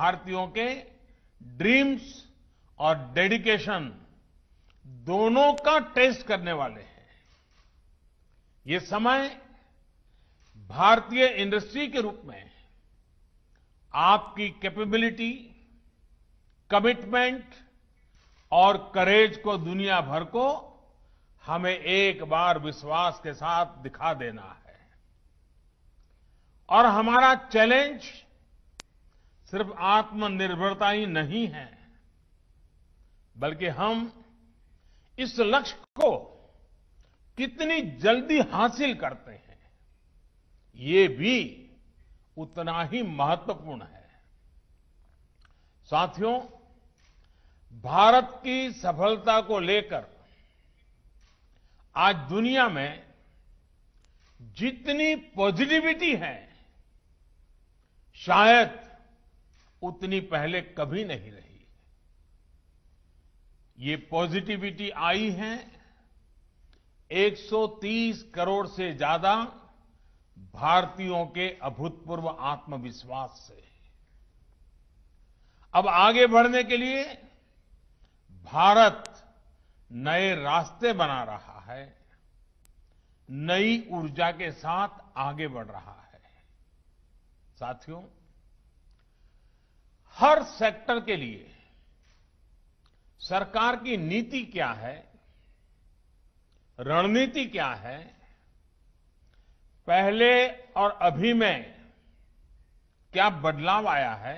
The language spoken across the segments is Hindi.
भारतीयों के ड्रीम्स और डेडिकेशन दोनों का टेस्ट करने वाले हैं ये समय भारतीय इंडस्ट्री के रूप में आपकी कैपेबिलिटी कमिटमेंट और करेज को दुनिया भर को हमें एक बार विश्वास के साथ दिखा देना है और हमारा चैलेंज सिर्फ आत्मनिर्भरता ही नहीं है बल्कि हम इस लक्ष्य को कितनी जल्दी हासिल करते हैं ये भी उतना ही महत्वपूर्ण है साथियों भारत की सफलता को लेकर आज दुनिया में जितनी पॉजिटिविटी है शायद उतनी पहले कभी नहीं रही ये पॉजिटिविटी आई है 130 करोड़ से ज्यादा भारतीयों के अभूतपूर्व आत्मविश्वास से अब आगे बढ़ने के लिए भारत नए रास्ते बना रहा है नई ऊर्जा के साथ आगे बढ़ रहा है साथियों हर सेक्टर के लिए सरकार की नीति क्या है रणनीति क्या है पहले और अभी में क्या बदलाव आया है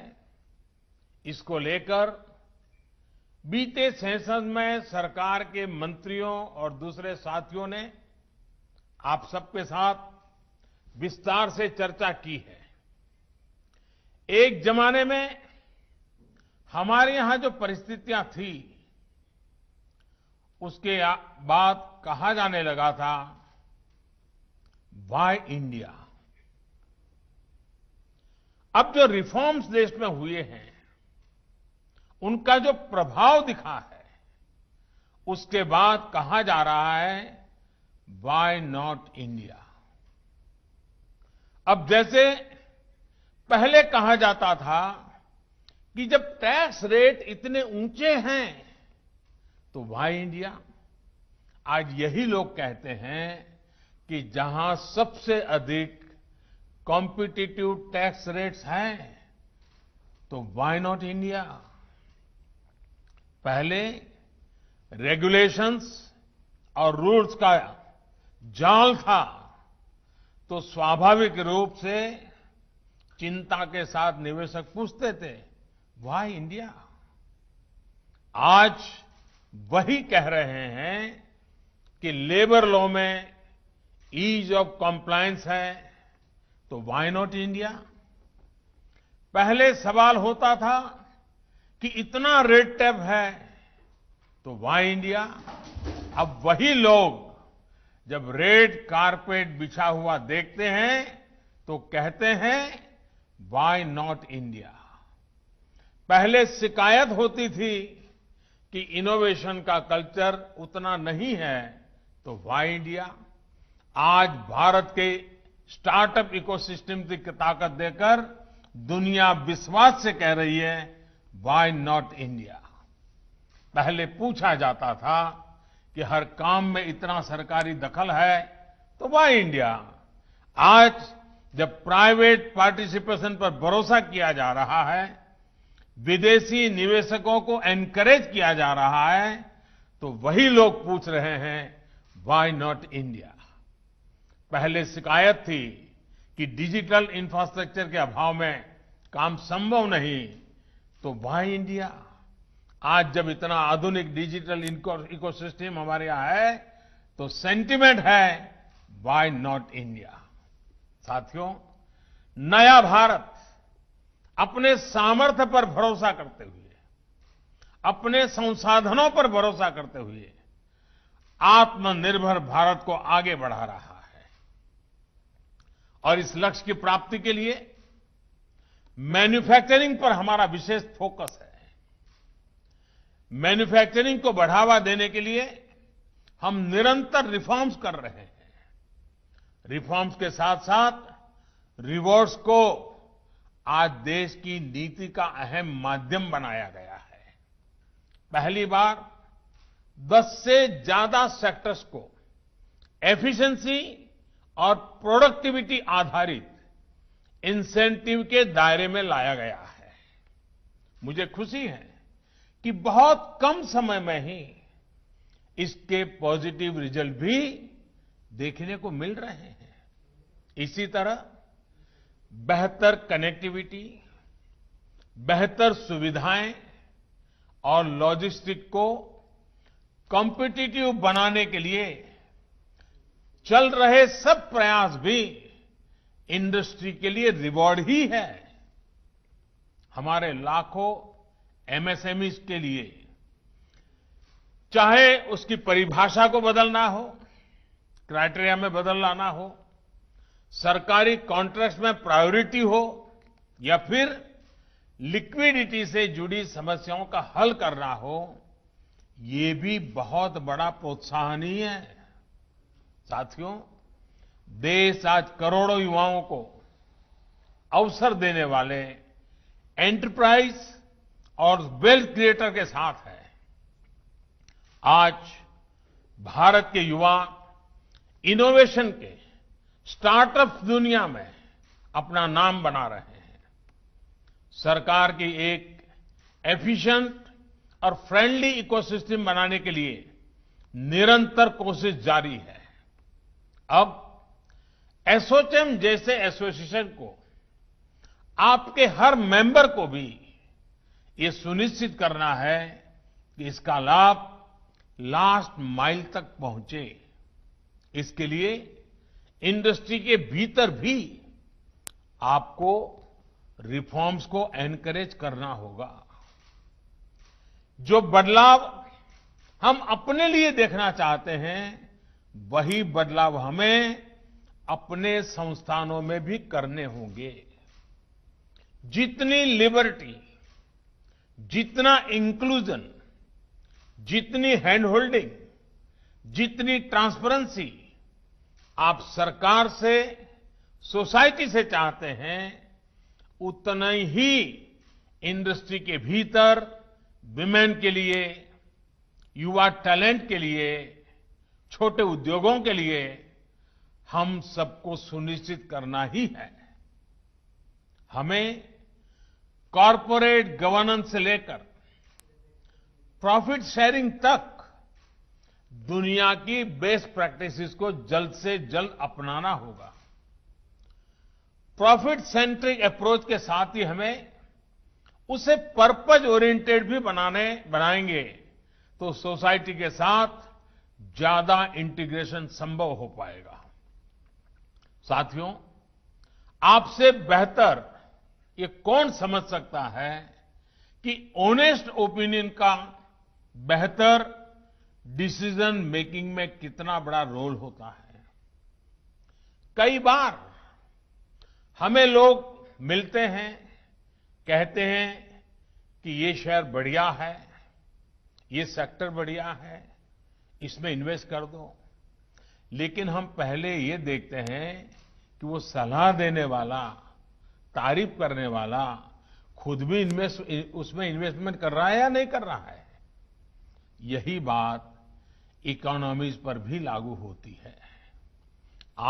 इसको लेकर बीते सेशन में सरकार के मंत्रियों और दूसरे साथियों ने आप सबके साथ विस्तार से चर्चा की है एक जमाने में हमारे यहां जो परिस्थितियां थी उसके बाद कहा जाने लगा था वाई इंडिया अब जो रिफॉर्म्स देश में हुए हैं उनका जो प्रभाव दिखा है उसके बाद कहा जा रहा है वाई नॉट इंडिया अब जैसे पहले कहा जाता था कि जब टैक्स रेट इतने ऊंचे हैं तो वाई इंडिया आज यही लोग कहते हैं कि जहां सबसे अधिक कॉम्पिटिटिव टैक्स रेट्स हैं तो वाई नॉट इंडिया पहले रेगुलेशंस और रूल्स का जाल था तो स्वाभाविक रूप से चिंता के साथ निवेशक पूछते थे वाई इंडिया आज वही कह रहे हैं कि लेबर लॉ में ईज ऑफ कंप्लायंस है तो वाई नॉट इंडिया पहले सवाल होता था कि इतना रेड टैप है तो वाई इंडिया अब वही लोग जब रेड कारपेट बिछा हुआ देखते हैं तो कहते हैं वाई नॉट इंडिया पहले शिकायत होती थी कि इनोवेशन का कल्चर उतना नहीं है तो वाई इंडिया आज भारत के स्टार्टअप इकोसिस्टम की ताकत देकर दुनिया विश्वास से कह रही है वाई नॉट इंडिया पहले पूछा जाता था कि हर काम में इतना सरकारी दखल है तो वाई इंडिया आज जब प्राइवेट पार्टिसिपेशन पर भरोसा किया जा रहा है विदेशी निवेशकों को एनकरेज किया जा रहा है तो वही लोग पूछ रहे हैं व्हाई नॉट इंडिया पहले शिकायत थी कि डिजिटल इंफ्रास्ट्रक्चर के अभाव में काम संभव नहीं तो व्हाई इंडिया आज जब इतना आधुनिक डिजिटल इकोसिस्टम हमारे यहां है तो सेंटिमेंट है व्हाई नॉट इंडिया साथियों नया भारत अपने सामर्थ्य पर भरोसा करते हुए अपने संसाधनों पर भरोसा करते हुए आत्मनिर्भर भारत को आगे बढ़ा रहा है और इस लक्ष्य की प्राप्ति के लिए मैन्युफैक्चरिंग पर हमारा विशेष फोकस है मैन्युफैक्चरिंग को बढ़ावा देने के लिए हम निरंतर रिफॉर्म्स कर रहे हैं रिफॉर्म्स के साथ साथ रिवॉर्ड्स को आज देश की नीति का अहम माध्यम बनाया गया है पहली बार 10 से ज्यादा सेक्टर्स को एफिशिएंसी और प्रोडक्टिविटी आधारित इंसेंटिव के दायरे में लाया गया है मुझे खुशी है कि बहुत कम समय में ही इसके पॉजिटिव रिजल्ट भी देखने को मिल रहे हैं इसी तरह बेहतर कनेक्टिविटी बेहतर सुविधाएं और लॉजिस्टिक को कॉम्पिटिटिव बनाने के लिए चल रहे सब प्रयास भी इंडस्ट्री के लिए रिवॉर्ड ही है हमारे लाखों एमएसएमई के लिए चाहे उसकी परिभाषा को बदलना हो क्राइटेरिया में बदल लाना हो सरकारी कॉन्ट्रैक्ट में प्रायोरिटी हो या फिर लिक्विडिटी से जुड़ी समस्याओं का हल करना हो ये भी बहुत बड़ा प्रोत्साहन ही है साथियों देश आज करोड़ों युवाओं को अवसर देने वाले एंटरप्राइज और वेल्थ क्रिएटर के साथ है आज भारत के युवा इनोवेशन के स्टार्टअप दुनिया में अपना नाम बना रहे हैं सरकार की एक एफिशिएंट और फ्रेंडली इकोसिस्टम बनाने के लिए निरंतर कोशिश जारी है अब एसोचेम जैसे एसोसिएशन को आपके हर मेंबर को भी ये सुनिश्चित करना है कि इसका लाभ लास्ट माइल तक पहुंचे इसके लिए इंडस्ट्री के भीतर भी आपको रिफॉर्म्स को एनकरेज करना होगा जो बदलाव हम अपने लिए देखना चाहते हैं वही बदलाव हमें अपने संस्थानों में भी करने होंगे जितनी लिबर्टी जितना इंक्लूजन जितनी हैंड होल्डिंग जितनी ट्रांसपेरेंसी आप सरकार से सोसाइटी से चाहते हैं उतना ही इंडस्ट्री के भीतर विमेन के लिए युवा टैलेंट के लिए छोटे उद्योगों के लिए हम सबको सुनिश्चित करना ही है हमें कॉरपोरेट गवर्नेंस से लेकर प्रॉफिट शेयरिंग तक दुनिया की बेस्ट प्रैक्टिसेस को जल्द से जल्द अपनाना होगा प्रॉफिट सेंट्रिक अप्रोच के साथ ही हमें उसे पर्पज ओरिएंटेड भी बनाने बनाएंगे तो सोसाइटी के साथ ज्यादा इंटीग्रेशन संभव हो पाएगा साथियों आपसे बेहतर ये कौन समझ सकता है कि ओनेस्ट ओपिनियन का बेहतर डिसीजन मेकिंग में कितना बड़ा रोल होता है कई बार हमें लोग मिलते हैं कहते हैं कि ये शहर बढ़िया है ये सेक्टर बढ़िया है इसमें इन्वेस्ट कर दो लेकिन हम पहले ये देखते हैं कि वो सलाह देने वाला तारीफ करने वाला खुद भी इन्वेस्ट उसमें इन्वेस्टमेंट कर रहा है या नहीं कर रहा है यही बात इकोनॉमीज पर भी लागू होती है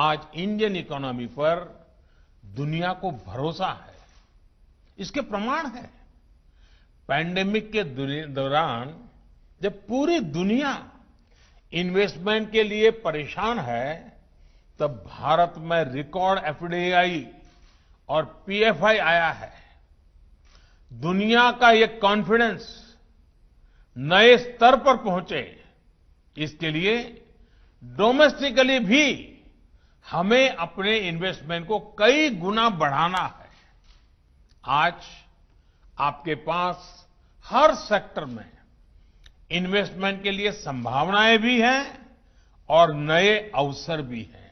आज इंडियन इकोनॉमी पर दुनिया को भरोसा है इसके प्रमाण है पैंडेमिक के दौरान जब पूरी दुनिया इन्वेस्टमेंट के लिए परेशान है तब भारत में रिकॉर्ड एफडीआई और पीएफआई आया है दुनिया का ये कॉन्फिडेंस नए स्तर पर पहुंचे इसके लिए डोमेस्टिकली भी हमें अपने इन्वेस्टमेंट को कई गुना बढ़ाना है आज आपके पास हर सेक्टर में इन्वेस्टमेंट के लिए संभावनाएं भी हैं और नए अवसर भी हैं